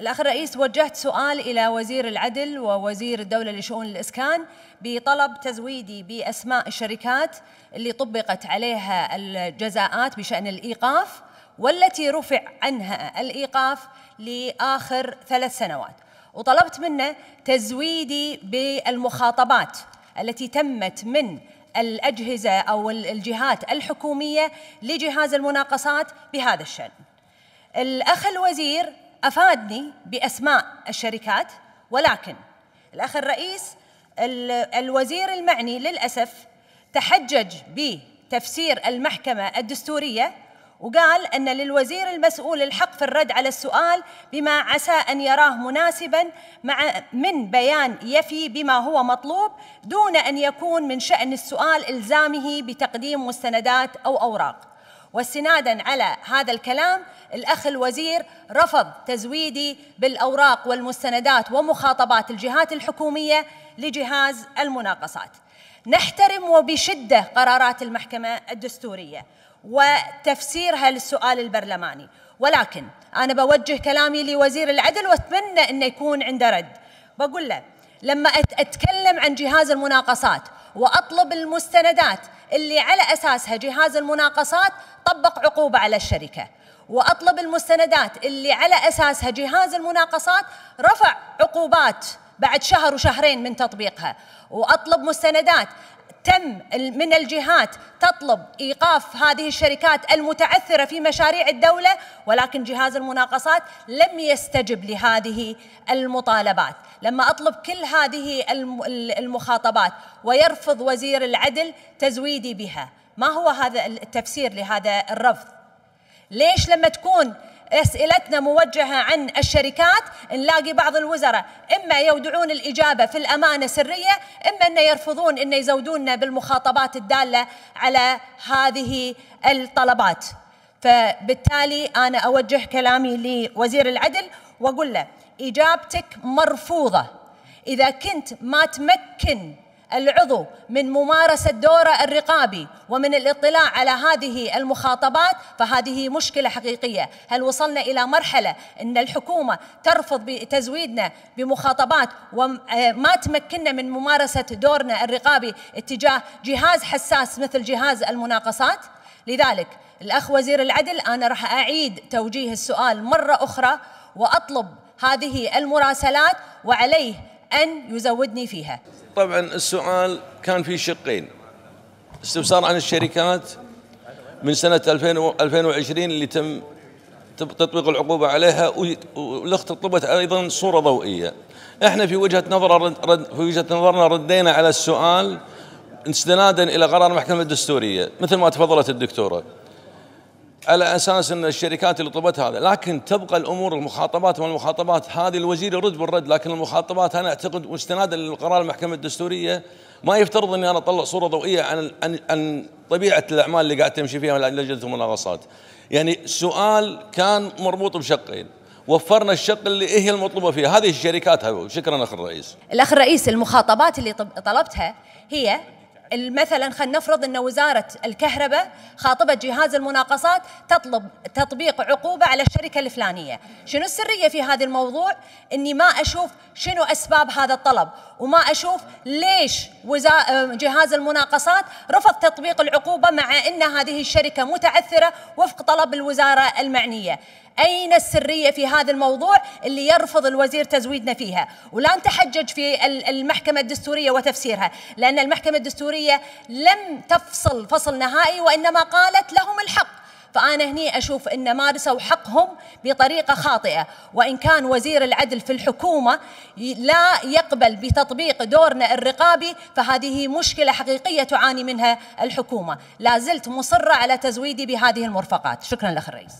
الأخ الرئيس وجهت سؤال إلى وزير العدل ووزير الدولة لشؤون الإسكان بطلب تزويدي بأسماء الشركات اللي طبقت عليها الجزاءات بشأن الإيقاف والتي رفع عنها الإيقاف لآخر ثلاث سنوات وطلبت منه تزويدي بالمخاطبات التي تمت من الأجهزة أو الجهات الحكومية لجهاز المناقصات بهذا الشأن الأخ الوزير افادني باسماء الشركات ولكن الاخ الرئيس الوزير المعني للاسف تحجج بتفسير المحكمه الدستوريه وقال ان للوزير المسؤول الحق في الرد على السؤال بما عسى ان يراه مناسبا مع من بيان يفي بما هو مطلوب دون ان يكون من شان السؤال الزامه بتقديم مستندات او اوراق واستنادا على هذا الكلام الأخ الوزير رفض تزويدي بالأوراق والمستندات ومخاطبات الجهات الحكومية لجهاز المناقصات نحترم وبشدة قرارات المحكمة الدستورية وتفسيرها للسؤال البرلماني ولكن أنا بوجه كلامي لوزير العدل وأتمنى أن يكون عنده رد بقول له لما أتكلم عن جهاز المناقصات وأطلب المستندات اللي على أساسها جهاز المناقصات طبق عقوبة على الشركة وأطلب المستندات اللي على أساسها جهاز المناقصات رفع عقوبات بعد شهر وشهرين من تطبيقها واطلب مستندات تم من الجهات تطلب ايقاف هذه الشركات المتعثره في مشاريع الدوله ولكن جهاز المناقصات لم يستجب لهذه المطالبات، لما اطلب كل هذه المخاطبات ويرفض وزير العدل تزويدي بها، ما هو هذا التفسير لهذا الرفض؟ ليش لما تكون اسئلتنا موجهه عن الشركات نلاقي بعض الوزراء اما يودعون الاجابه في الامانه سريه اما انه يرفضون انه يزودوننا بالمخاطبات الداله على هذه الطلبات فبالتالي انا اوجه كلامي لوزير العدل واقول له اجابتك مرفوضه اذا كنت ما تمكن العضو من ممارسة دوره الرقابي ومن الاطلاع على هذه المخاطبات فهذه مشكلة حقيقية هل وصلنا إلى مرحلة أن الحكومة ترفض تزويدنا بمخاطبات وما آه، تمكننا من ممارسة دورنا الرقابي اتجاه جهاز حساس مثل جهاز المناقصات لذلك الأخ وزير العدل أنا راح أعيد توجيه السؤال مرة أخرى وأطلب هذه المراسلات وعليه أن يزودني فيها طبعا السؤال كان في شقين استفسار عن الشركات من سنة 2020 اللي تم تطبيق العقوبة عليها والاخت طلبت أيضا صورة ضوئية احنا في وجهة نظر رد في وجهة نظرنا ردينا على السؤال استنادا إلى قرار المحكمة الدستورية مثل ما تفضلت الدكتورة على اساس ان الشركات اللي طلبت هذا، لكن تبقى الامور المخاطبات والمخاطبات هذه الوزير يرد بالرد، لكن المخاطبات انا اعتقد واستنادا للقرار المحكمه الدستوريه ما يفترض اني انا اطلع صوره ضوئيه عن عن عن طبيعه الاعمال اللي قاعد تمشي فيها لجنه المناغصات. يعني السؤال كان مربوط بشقين، وفرنا الشق اللي هي المطلوبه فيها، هذه الشركات هلو. شكرا اخ الرئيس. الاخ الرئيس المخاطبات اللي طلبتها هي مثلا خلينا نفرض ان وزاره الكهرباء خاطبت جهاز المناقصات تطلب تطبيق عقوبه على الشركه الفلانيه، شنو السريه في هذا الموضوع؟ اني ما اشوف شنو اسباب هذا الطلب، وما اشوف ليش آه، جهاز المناقصات رفض تطبيق العقوبه مع ان هذه الشركه متعثره وفق طلب الوزاره المعنيه، أين السرية في هذا الموضوع اللي يرفض الوزير تزويدنا فيها ولا نتحجج في المحكمة الدستورية وتفسيرها لأن المحكمة الدستورية لم تفصل فصل نهائي وإنما قالت لهم الحق فأنا هني أشوف أن مارسوا حقهم بطريقة خاطئة وإن كان وزير العدل في الحكومة لا يقبل بتطبيق دورنا الرقابي فهذه مشكلة حقيقية تعاني منها الحكومة لا زلت مصرة على تزويدي بهذه المرفقات شكرا لأخ الرئيس